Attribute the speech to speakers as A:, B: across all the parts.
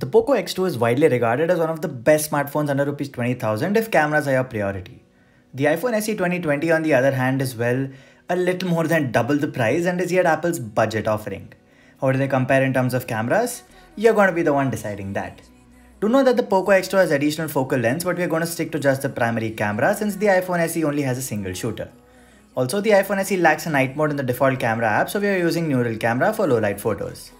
A: The POCO X2 is widely regarded as one of the best smartphones under Rs 20,000 if cameras are your priority. The iPhone SE 2020 on the other hand is well, a little more than double the price and is yet Apple's budget offering. How do they compare in terms of cameras? You're going to be the one deciding that. Do know that the POCO X2 has additional focal lens but we're going to stick to just the primary camera since the iPhone SE only has a single shooter. Also the iPhone SE lacks a night mode in the default camera app so we are using neural camera for low light photos.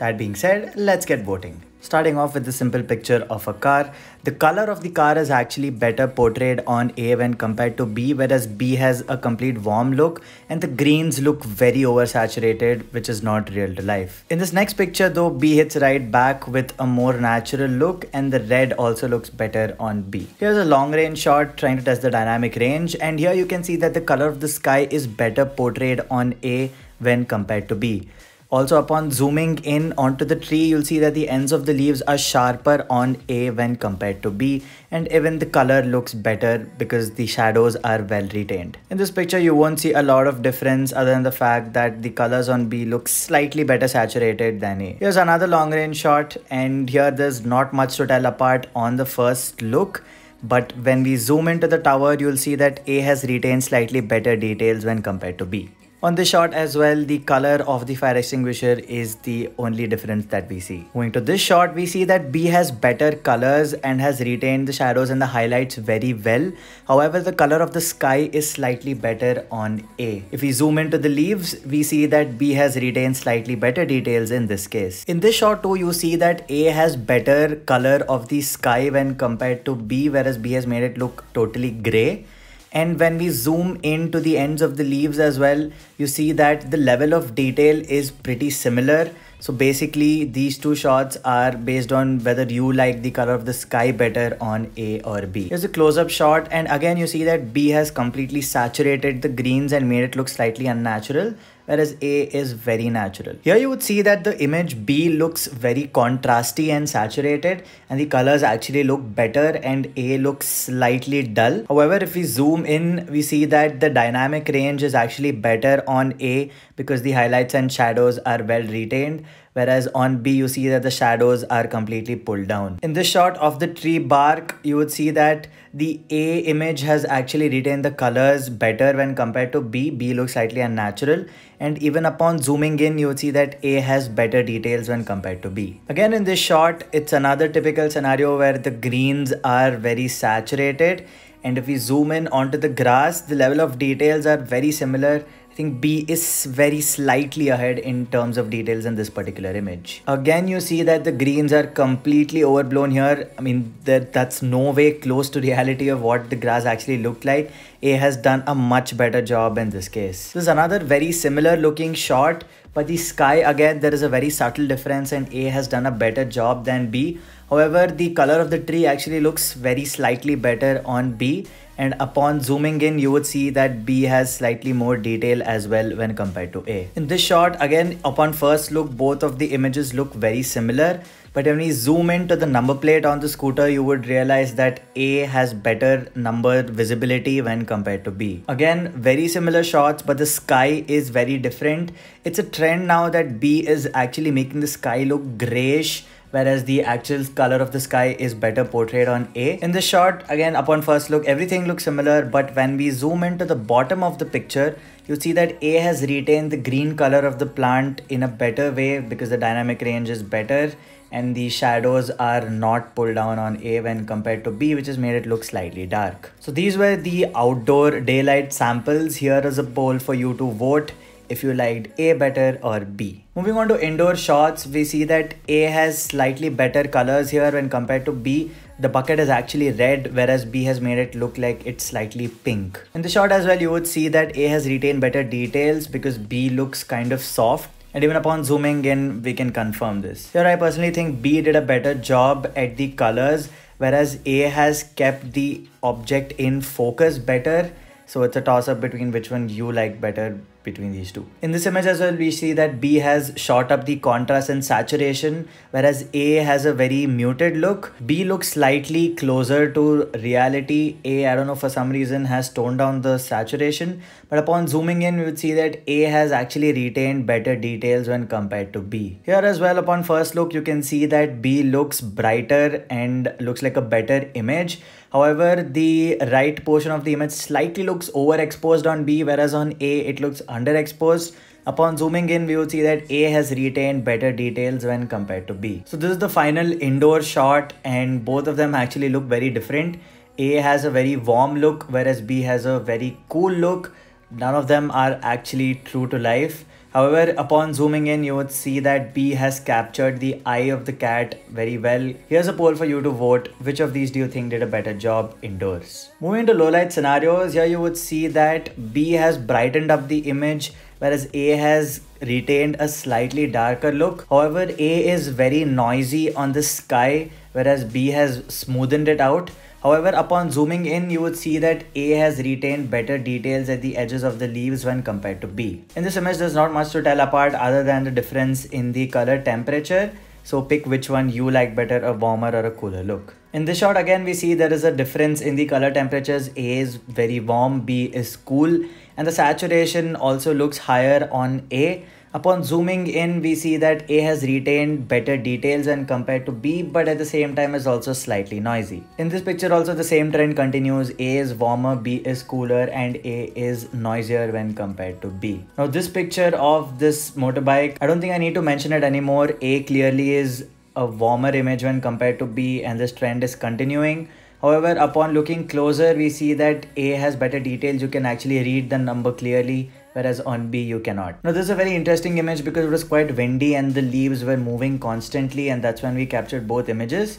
A: That being said, let's get voting. Starting off with the simple picture of a car, the color of the car is actually better portrayed on A when compared to B, whereas B has a complete warm look and the greens look very oversaturated, which is not real to life. In this next picture though, B hits right back with a more natural look and the red also looks better on B. Here's a long range shot trying to test the dynamic range and here you can see that the color of the sky is better portrayed on A when compared to B. Also upon zooming in onto the tree, you'll see that the ends of the leaves are sharper on A when compared to B and even the color looks better because the shadows are well retained. In this picture, you won't see a lot of difference other than the fact that the colors on B look slightly better saturated than A. Here's another long range shot and here there's not much to tell apart on the first look but when we zoom into the tower you'll see that A has retained slightly better details when compared to B. On this shot as well, the color of the fire extinguisher is the only difference that we see. Going to this shot, we see that B has better colors and has retained the shadows and the highlights very well. However, the color of the sky is slightly better on A. If we zoom into the leaves, we see that B has retained slightly better details in this case. In this shot too, you see that A has better color of the sky when compared to B, whereas B has made it look totally grey. And when we zoom in to the ends of the leaves as well, you see that the level of detail is pretty similar. So basically these two shots are based on whether you like the color of the sky better on A or B. Here's a close-up shot and again you see that B has completely saturated the greens and made it look slightly unnatural whereas A is very natural. Here you would see that the image B looks very contrasty and saturated and the colors actually look better and A looks slightly dull. However, if we zoom in, we see that the dynamic range is actually better on A because the highlights and shadows are well retained whereas on B you see that the shadows are completely pulled down. In this shot of the tree bark, you would see that the A image has actually retained the colors better when compared to B. B looks slightly unnatural and even upon zooming in, you would see that A has better details when compared to B. Again in this shot, it's another typical scenario where the greens are very saturated and if we zoom in onto the grass, the level of details are very similar think B is very slightly ahead in terms of details in this particular image. Again, you see that the greens are completely overblown here. I mean, that that's no way close to reality of what the grass actually looked like. A has done a much better job in this case. This is another very similar looking shot, but the sky again, there is a very subtle difference and A has done a better job than B. However, the color of the tree actually looks very slightly better on B and upon zooming in you would see that B has slightly more detail as well when compared to A. In this shot again upon first look both of the images look very similar but when we zoom into the number plate on the scooter you would realize that A has better number visibility when compared to B. Again very similar shots but the sky is very different. It's a trend now that B is actually making the sky look grayish whereas the actual color of the sky is better portrayed on A. In the shot, again, upon first look, everything looks similar, but when we zoom into the bottom of the picture, you see that A has retained the green color of the plant in a better way because the dynamic range is better and the shadows are not pulled down on A when compared to B which has made it look slightly dark. So these were the outdoor daylight samples. Here is a poll for you to vote if you liked A better or B. Moving on to indoor shots, we see that A has slightly better colors here when compared to B. The bucket is actually red, whereas B has made it look like it's slightly pink. In the shot as well, you would see that A has retained better details because B looks kind of soft. And even upon zooming in, we can confirm this. Here, I personally think B did a better job at the colors, whereas A has kept the object in focus better. So it's a toss up between which one you like better between these two. In this image as well, we see that B has shot up the contrast and saturation, whereas A has a very muted look. B looks slightly closer to reality. A, I don't know, for some reason has toned down the saturation. But upon zooming in, we would see that A has actually retained better details when compared to B. Here as well, upon first look, you can see that B looks brighter and looks like a better image. However, the right portion of the image slightly looks overexposed on B, whereas on A, it looks under underexposed. Upon zooming in, we would see that A has retained better details when compared to B. So this is the final indoor shot and both of them actually look very different. A has a very warm look, whereas B has a very cool look. None of them are actually true to life. However, upon zooming in, you would see that B has captured the eye of the cat very well. Here's a poll for you to vote. Which of these do you think did a better job indoors? Moving to low light scenarios, here you would see that B has brightened up the image whereas A has retained a slightly darker look. However, A is very noisy on the sky whereas B has smoothened it out. However, upon zooming in, you would see that A has retained better details at the edges of the leaves when compared to B. In this image, there's not much to tell apart other than the difference in the color temperature. So pick which one you like better, a warmer or a cooler look. In this shot again, we see there is a difference in the color temperatures. A is very warm, B is cool and the saturation also looks higher on A Upon zooming in, we see that A has retained better details and compared to B, but at the same time is also slightly noisy. In this picture also the same trend continues, A is warmer, B is cooler and A is noisier when compared to B. Now this picture of this motorbike, I don't think I need to mention it anymore. A clearly is a warmer image when compared to B and this trend is continuing. However, upon looking closer, we see that A has better details. You can actually read the number clearly whereas on B you cannot. Now this is a very interesting image because it was quite windy and the leaves were moving constantly and that's when we captured both images.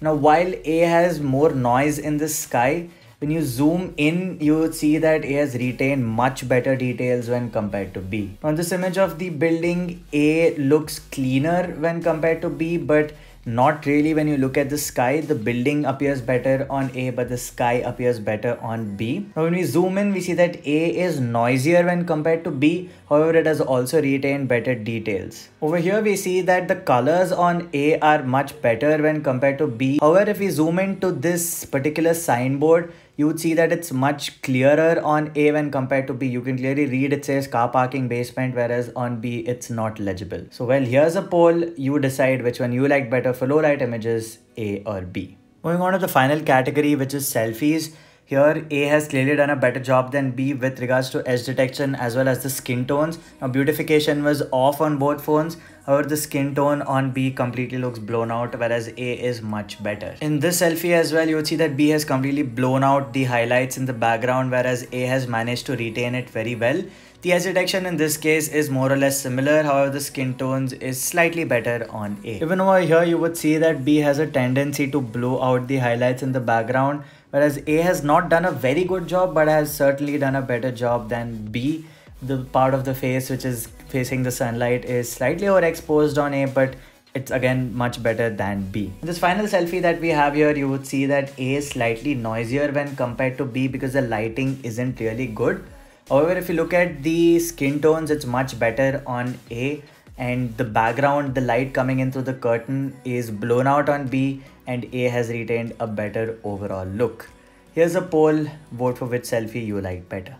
A: Now while A has more noise in the sky, when you zoom in, you would see that A has retained much better details when compared to B. On this image of the building, A looks cleaner when compared to B, but not really when you look at the sky, the building appears better on A, but the sky appears better on B. Now when we zoom in, we see that A is noisier when compared to B, however it has also retained better details. Over here we see that the colors on A are much better when compared to B. However, if we zoom into this particular signboard, you would see that it's much clearer on A when compared to B. You can clearly read it says car parking basement, whereas on B it's not legible. So well, here's a poll. You decide which one you like better for low light images, A or B. Moving on to the final category, which is selfies. Here, A has clearly done a better job than B with regards to edge detection as well as the skin tones. Now, beautification was off on both phones, However, the skin tone on B completely looks blown out, whereas A is much better. In this selfie as well, you would see that B has completely blown out the highlights in the background, whereas A has managed to retain it very well. The edge detection in this case is more or less similar, however the skin tones is slightly better on A. Even over here you would see that B has a tendency to blow out the highlights in the background whereas A has not done a very good job but has certainly done a better job than B the part of the face which is facing the sunlight is slightly overexposed on A, but it's again much better than B. In this final selfie that we have here, you would see that A is slightly noisier when compared to B because the lighting isn't really good. However, if you look at the skin tones, it's much better on A and the background, the light coming in through the curtain is blown out on B and A has retained a better overall look. Here's a poll, vote for which selfie you like better.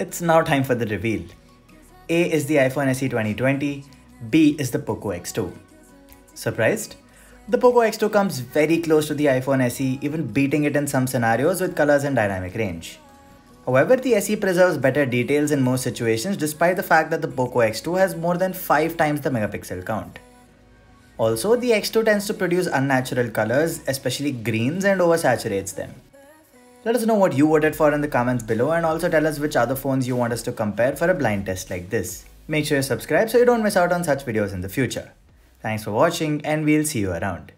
A: It's now time for the reveal. A is the iPhone SE 2020, B is the Poco X2. Surprised? The Poco X2 comes very close to the iPhone SE, even beating it in some scenarios with colors and dynamic range. However, the SE preserves better details in most situations despite the fact that the Poco X2 has more than 5 times the megapixel count. Also, the X2 tends to produce unnatural colors, especially greens and oversaturates them. Let us know what you voted for in the comments below and also tell us which other phones you want us to compare for a blind test like this. Make sure you subscribe so you don't miss out on such videos in the future. Thanks for watching and we'll see you around.